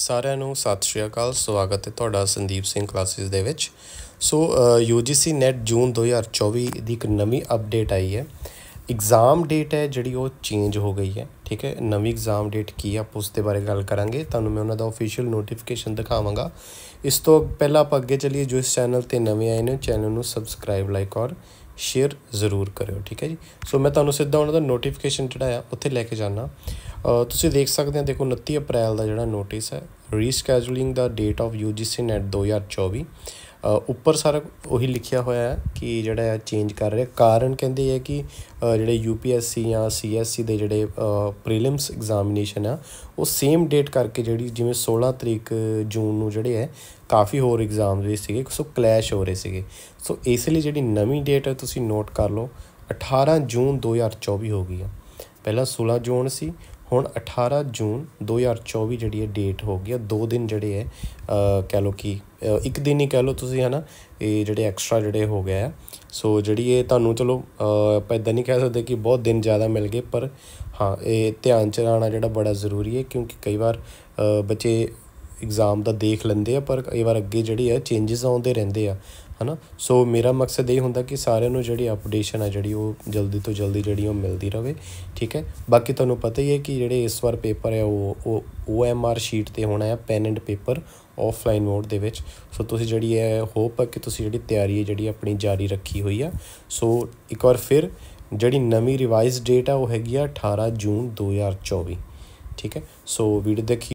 ਸਾਰਿਆਂ ਨੂੰ ਸਤਿ ਸ਼੍ਰੀ ਅਕਾਲ ਸਵਾਗਤ ਹੈ ਤੁਹਾਡਾ ਸੰਦੀਪ ਸਿੰਘ ਕਲਾਸਿਸ ਦੇ ਵਿੱਚ ਸੋ UGC NET ਜੂਨ 2024 ਦੀ ਇੱਕ ਨਵੀਂ ਅਪਡੇਟ ਆਈ ਹੈ ਐਗਜ਼ਾਮ ਡੇਟ ਹੈ ਜਿਹੜੀ ਉਹ ਚੇਂਜ ਹੋ ਗਈ ਹੈ ਠੀਕ ਹੈ ਨਵੀਂ ਐਗਜ਼ਾਮ ਡੇਟ ਕੀ ਆ ਉਸ ਦੇ ਬਾਰੇ ਗੱਲ ਕਰਾਂਗੇ ਤੁਹਾਨੂੰ ਮੈਂ ਉਹਨਾਂ ਦਾ ਅਫੀਸ਼ੀਅਲ ਨੋਟੀਫਿਕੇਸ਼ਨ ਦਿਖਾਵਾਂਗਾ ਇਸ ਤੋਂ ਪਹਿਲਾਂ ਆਪਾਂ ਅੱਗੇ ਚੱਲੀਏ ਜੋ ਇਸ ਚੈਨਲ ਤੇ ਨਵੇਂ ਆਏ ਨੇ ਚੈਨਲ ਨੂੰ ਸਬਸਕ੍ਰਾਈਬ ਲਾਈਕ ਔਰ ਸ਼ੇਅਰ ਜ਼ਰੂਰ ਕਰਿਓ ਠੀਕ ਹੈ ਜੀ ਸੋ ਮੈਂ ਤੁਹਾਨੂੰ ਸਿੱਧਾ ਉਹਨਾਂ ਦਾ ਨੋਟੀਫਿਕੇਸ਼ਨ ਜਿਹੜਾ ਆ ਉੱਥੇ ਲੈ ਕੇ ਜਾਣਾ ਤੁਸੀਂ ਦੇਖ ਸਕਦੇ ਹੋ ਦੇਖੋ 29 ਅਪ੍ਰੈਲ ਦਾ ਜਿਹੜਾ ਨੋਟਿਸ ਹੈ ਰੀਸਕੇਜੂਲਿੰਗ ਦਾ ਡੇਟ ਆਫ ਯੂਜੀਸੀ ਨੈਟ 2024 ਉੱਪਰ ਸਾਰਾ ਉਹੀ ਲਿਖਿਆ ਹੋਇਆ ਹੈ ਕਿ ਜਿਹੜਾ ਹੈ ਚੇਂਜ ਕਰ ਰਿਹਾ ਕਾਰਨ ਕਹਿੰਦੇ ਹੈ ਕਿ ਜਿਹੜੇ ਯੂਪੀਐਸਸੀ ਜਾਂ ਸੀਐਸਸੀ ਦੇ ਜਿਹੜੇ ਪ੍ਰੀਲਿਮਸ ਐਗਜ਼ਾਮੀਨੇਸ਼ਨ ਆ ਉਹ ਸੇਮ ਡੇਟ ਕਰਕੇ ਜਿਹੜੀ ਜਿਵੇਂ 16 ਤਰੀਕ ਜੂਨ ਨੂੰ ਜਿਹੜੇ ਹੈ ਕਾਫੀ ਹੋਰ ਐਗਜ਼ਾਮਸ ਵੀ ਸੀਗੇ ਸੋ ਕਲੈਸ਼ ਹੋ ਰਹੇ ਸੀਗੇ ਸੋ ਇਸ ਲਈ ਜਿਹੜੀ ਨਵੀਂ ਡੇਟ ਹੈ ਤੁਸੀਂ ਨੋਟ ਕਰ ਲਓ 18 ਜੂਨ 2024 ਹੋ ਗਈ ਆ ਪਹਿਲਾਂ 16 ਜੂਨ ਸੀ ਹੁਣ 18 ਜੂਨ 2024 ਜਿਹੜੀ ਹੈ ਡੇਟ ਹੋ ਗਈ ਆ ਦੋ ਦਿਨ ਜਿਹੜੇ ਹੈ ਕਹਿ ਲੋ ਕਿ ਇੱਕ ਦਿਨ ਹੀ ਕਹਿ ਲੋ ਤੁਸੀਂ ਹਨਾ ਇਹ ਜਿਹੜੇ ਐਕਸਟਰਾ ਜਿਹੜੇ ਹੋ ਗਏ ਆ ਸੋ ਜਿਹੜੀ ਇਹ ਤੁਹਾਨੂੰ ਚਲੋ ਆਪਾਂ ਇਦਾਂ ਨਹੀਂ ਕਹਿ ਸਕਦੇ ਕਿ ਬਹੁਤ ਦਿਨ ਜ਼ਿਆਦਾ ਮਿਲ ਗਏ ਪਰ ਹਾਂ ਇਹ ਧਿਆਨ ਚ ਰਹਿਣਾ ਜਿਹੜਾ ਬੜਾ ਜ਼ਰੂਰੀ ਹੈ ਕਿਉਂਕਿ ਕਈ ਵਾਰ ਬੱਚੇ ਐਗਜ਼ਾਮ ਦਾ ਦੇਖ ਲੈਂਦੇ ਆ ਪਰ ਕਈ ਵਾਰ ਅੱਗੇ ਜਿਹੜੇ ਆ ਚੇਂਜਸ ਆਉਂਦੇ ਰਹਿੰਦੇ ਆ ਹਨਾ ਸੋ ਮੇਰਾ ਮਕਸਦ ਇਹ ਹੁੰਦਾ ਕਿ ਸਾਰਿਆਂ ਨੂੰ ਜਿਹੜੀ ਅਪਡੇਸ਼ਨ ਆ ਜਿਹੜੀ ਉਹ ਜਲਦੀ ਤੋਂ ਜਲਦੀ ਜਿਹੜੀ ਉਹ ਮਿਲਦੀ ਰਹੇ ਠੀਕ ਹੈ ਬਾਕੀ ਤੁਹਾਨੂੰ ਪਤਾ ਹੀ ਹੈ ਕਿ ਜਿਹੜੇ ਇਸ ਵਾਰ ਪੇਪਰ ਹੈ ਉਹ ਉਹ OMR ਸ਼ੀਟ ਤੇ ਹੋਣਾ ਹੈ pen and paper offline mode ਦੇ ਵਿੱਚ ਸੋ ਤੁਸੀਂ ਜਿਹੜੀ ਹੈ ਹੋਪ ਹੈ ਕਿ ਤੁਸੀਂ ਜਿਹੜੀ ਤਿਆਰੀ ਹੈ ਜਿਹੜੀ ਆਪਣੀ ਜਾਰੀ ਰੱਖੀ ਹੋਈ ਆ ਸੋ ਇੱਕ ਵਾਰ ਫਿਰ ਜਿਹੜੀ ਨਵੀਂ ਰਿਵਾਈਜ਼ ਡੇਟ ਆ ਉਹ ਹੈਗੀ ਆ 18 ਜੂਨ 2024 ਠੀਕ ਹੈ ਸੋ ਵੀਡੀਓ ਦੇਖੀ